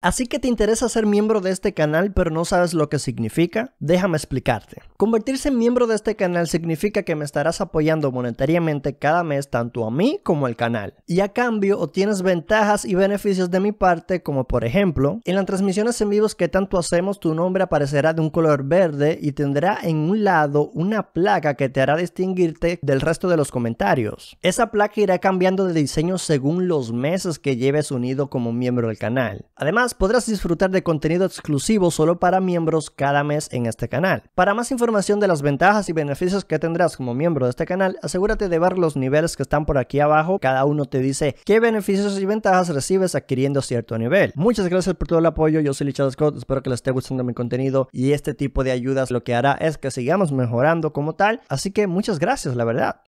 Así que te interesa ser miembro de este canal pero no sabes lo que significa, déjame explicarte. Convertirse en miembro de este canal significa que me estarás apoyando monetariamente cada mes tanto a mí como al canal. Y a cambio obtienes ventajas y beneficios de mi parte como por ejemplo, en las transmisiones en vivos que tanto hacemos tu nombre aparecerá de un color verde y tendrá en un lado una placa que te hará distinguirte del resto de los comentarios. Esa placa irá cambiando de diseño según los meses que lleves unido como miembro del canal. Además podrás disfrutar de contenido exclusivo solo para miembros cada mes en este canal. Para más información información de las ventajas y beneficios que tendrás como miembro de este canal, asegúrate de ver los niveles que están por aquí abajo. Cada uno te dice qué beneficios y ventajas recibes adquiriendo cierto nivel. Muchas gracias por todo el apoyo. Yo soy Lichard Scott. Espero que les esté gustando mi contenido y este tipo de ayudas lo que hará es que sigamos mejorando como tal. Así que muchas gracias, la verdad.